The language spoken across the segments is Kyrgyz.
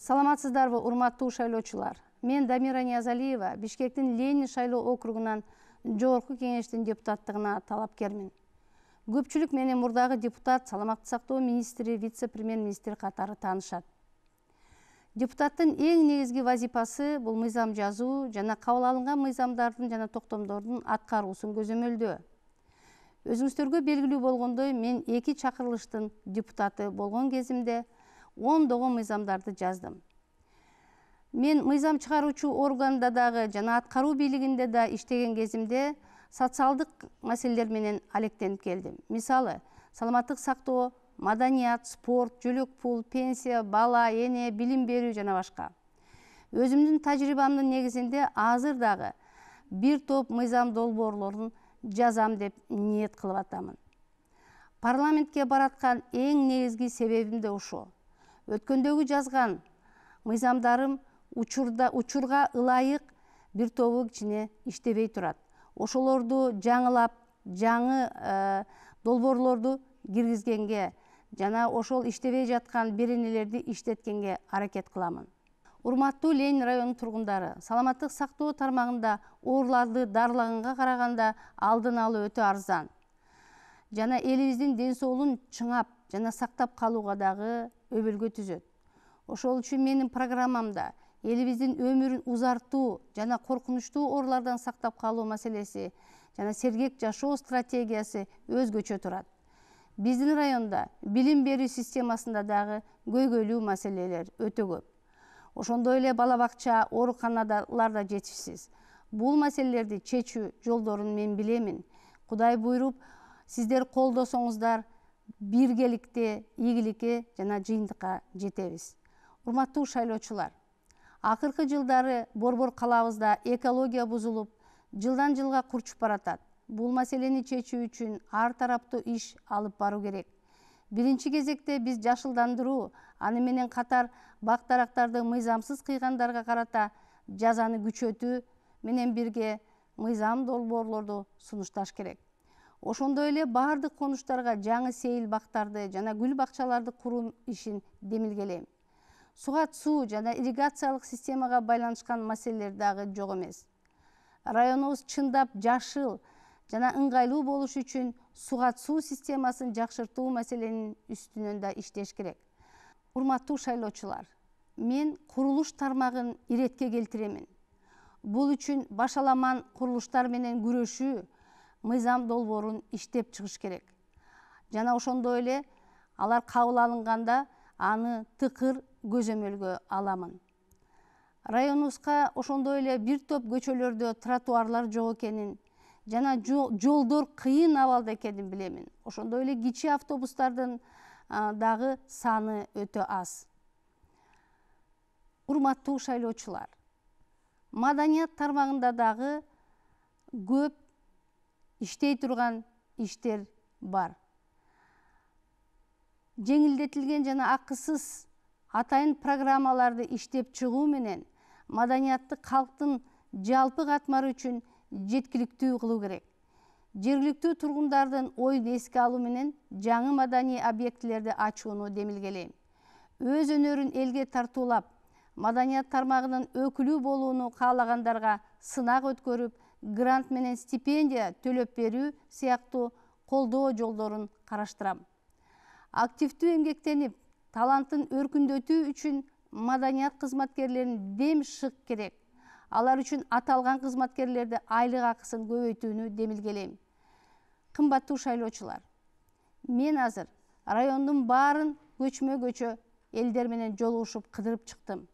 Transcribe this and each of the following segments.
саламатсыздарбы урматтуу шайлоочулар мен дамира ниязалиева бишкектин ленин шайлоо округунан жогорку кеңештин депутаттыгына талапкермин көпчүлүк мени мурдагы депутат саламаттык сактоо министри вице премьер министр катары таанышат депутаттын эң негизги вазийпасы бул мыйзам жазуу жана кабыл алынган мыйзамдардын жана токтомдордун аткаруусун көзөмөлдөө өзүңүздөргө белгилүү болгондой мен эки чакырылыштын депутаты болгон кезимде ондогон мыйзамдарды жаздым мен мыйзам чыгаруучу органда дагы жана аткаруу бийлигинде да иштеген кезимде социалдык маселелер менен алектенип келдим мисалы саламаттык сактоо маданият спорт жөлөк пул пенсия бала эне билим берүү жана башка өзүмдүн тажрыйбамдын негизинде азыр дагы бир топ мыйзам долбоорлорун жазам деп ниет кылып атамын парламентке бараткан эң негизги себебим да ушу өткөндөгү жазган мыйзамдарым учурда учурга ылайык бир тобу кичине иштебей турат ошолорду жаңылап жаңы ә, долбоорлорду киргизгенге жана ошол иштебей жаткан беренелерди иштеткенге аракет кыламын урматтуу ленин районунун тургундары саламаттык сактоо тармагында ооруларды дарылаганга караганда алдын алуу өтө арзан жана элибиздин ден соолугун чыңап жана сактап калууга дагы өбөлгө түзөт ошол үчүн менин программамда элибиздин өмүрүн узартуу жана коркунучтуу оорулардан сактап калуу маселеси жана сергек жашоо стратегиясы өзгөчө турат биздин районда билим берүү системасында дагы көйгөйлүү маселелер өтө көп ошондой эле бала бакча ооруканалар да жетишсиз бул маселелерди чечүү жолдорун мен билемин кудай буйруп сиздер колдосоңуздар биргеликте ийгиликке жана жыйынтыкка жетебиз урматтуу шайлоочулар акыркы жылдары борбор калаабызда экология бузулуп жылдан жылга курчуп баратат бул маселени чечүү үчүн ар тараптуу иш алып баруу керек биринчи кезекте биз жашылдандыруу аны менен катар бак дарактарды мыйзамсыз кыйгандарга карата жазаны күчөтүү менен бирге мыйзам долбоорлорду сунушташ керек ошондой эле баардык конуштарга жаңы сейил бактарды жана гүл бакчаларды куруу ишин демилгелейм сугат суу жана ирригациялык системага байланышкан маселелер дагы жок эмес районубуз чындап жашыл жана ыңгайлуу болуш үчүн сугат суу системасын жакшыртуу маселенин үстүнөн да иштеш керек урматтуу шайлоочулар мен курулуш тармагын иретке келтиремин бул үчүн башаламан курулуштар менен күрөшүү мыйзам долбоорун иштеп чыгыш керек жана ошондой эле алар кабыл алынганда аны тыкыр көзөмөлгө аламын районубузга ошондой эле бир топ көчөлөрдө тротуарлар жок экенин жана жолдор кыйын абалда экенин билемин ошондой эле кичи автобустардын дагы саны өтө аз урматтуу шайлоочулар маданият тармагында дагы көп иштей турган иштер бар жеңилдетилген жана акысыз атайын программаларды иштеп чыгуу менен маданиятты калктын жалпы катмары үчүн жеткиликтүү кылуу керек жергиликтүү тургундардын оюн эске алуу менен жаңы маданий объектилерди ачууну демилгелейм өз өнөрүн элге тартуулап маданият тармагынын өкүлү болууну каалагандарга сынак өткөрүп грант менен стипендия төлөп берүү сыяктуу колдоо жолдорун караштырам активдүү эмгектенип талантын өркүндөтүү үчүн маданият кызматкерлерин дем шык керек алар үчүн аталган кызматкерлерди айлык акысын көбөйтүүнү демилгелейм кымбаттуу шайлоочулар мен азыр райондун баарын көчмө көчө элдер менен жолугушуп кыдырып чыктым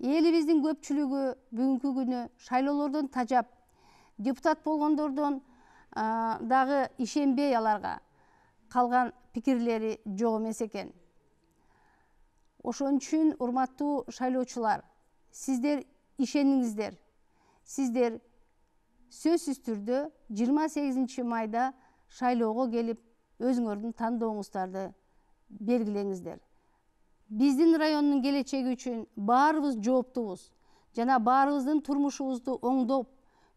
элибиздин көпчүлүгү бүгүнкү күнү шайлоолордон тажап депутат болгондордон дағы ишенбей аларга қалған пікірлері жоқ емес екен ошон үчүн урматтуу шайлоочулар сиздер ишениңиздер сиздер сөзсүз түрдө жыйырма сегизинчи майда шайлоого келип өзүңөрдүн тандооңуздарды белгилеңиздер биздин райондун келечеги үчүн баарыбыз жооптубуз жана баарыбыздын турмушубузду оңдоп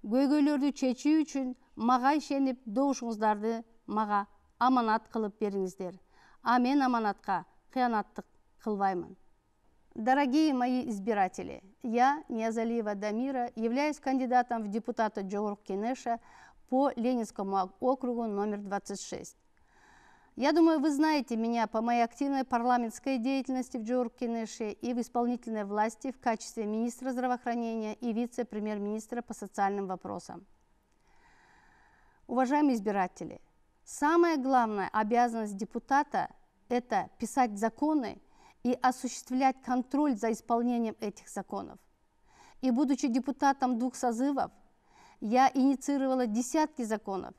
көйгөйлөрдү чечүү үчүн мага ишенип добушуңуздарды мага аманат кылып бериңиздер а мен аманатка кыянаттык кылбаймын Дорогие мои избиратели, я, Ниязалиева Дамира, являюсь кандидатом в депутаты жогорку Кенеша по Ленинскому округу номер 26. Я думаю, вы знаете меня по моей активной парламентской деятельности в Джоркинеше и в исполнительной власти в качестве министра здравоохранения и вице-премьер-министра по социальным вопросам. Уважаемые избиратели, самая главная обязанность депутата – это писать законы и осуществлять контроль за исполнением этих законов. И будучи депутатом двух созывов, я инициировала десятки законов,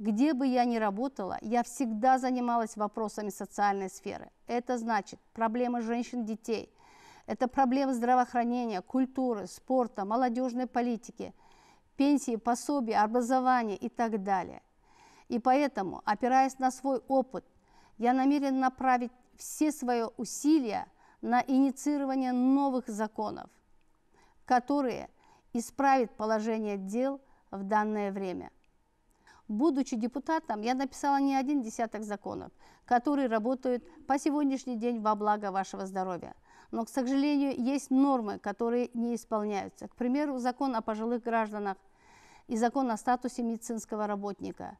где бы я ни работала, я всегда занималась вопросами социальной сферы. Это значит проблемы женщин, детей. Это проблемы здравоохранения, культуры, спорта, молодежной политики, пенсии, пособия, образования и так далее. И поэтому, опираясь на свой опыт, я намерен направить все свои усилия на инициирование новых законов, которые исправят положение дел в данное время – Будучи депутатом, я написала не один десяток законов, которые работают по сегодняшний день во благо вашего здоровья. Но, к сожалению, есть нормы, которые не исполняются. К примеру, закон о пожилых гражданах и закон о статусе медицинского работника.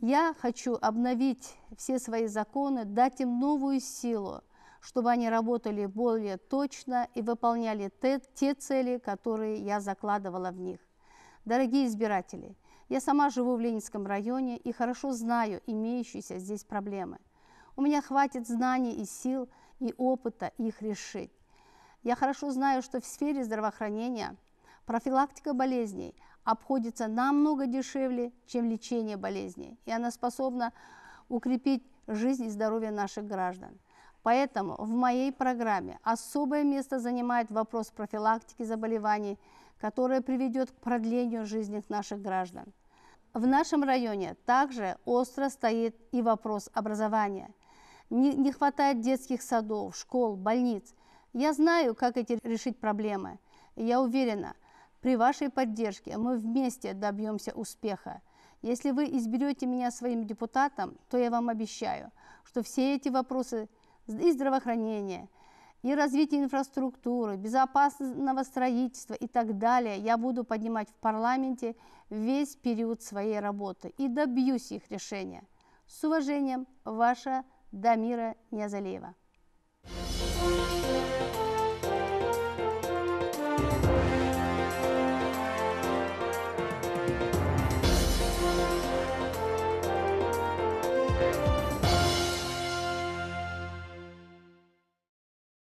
Я хочу обновить все свои законы, дать им новую силу, чтобы они работали более точно и выполняли те, те цели, которые я закладывала в них. Дорогие избиратели, я сама живу в Ленинском районе и хорошо знаю имеющиеся здесь проблемы. У меня хватит знаний и сил, и опыта их решить. Я хорошо знаю, что в сфере здравоохранения профилактика болезней обходится намного дешевле, чем лечение болезней, и она способна укрепить жизнь и здоровье наших граждан. Поэтому в моей программе особое место занимает вопрос профилактики заболеваний, которое приведет к продлению жизни наших граждан. В нашем районе также остро стоит и вопрос образования. Не, не хватает детских садов, школ, больниц. Я знаю, как эти решить проблемы. Я уверена, при вашей поддержке мы вместе добьемся успеха. Если вы изберете меня своим депутатом, то я вам обещаю, что все эти вопросы и здравоохранения – и развитие инфраструктуры, безопасного строительства и так далее я буду поднимать в парламенте весь период своей работы и добьюсь их решения. С уважением, ваша Дамира Ниязалиева.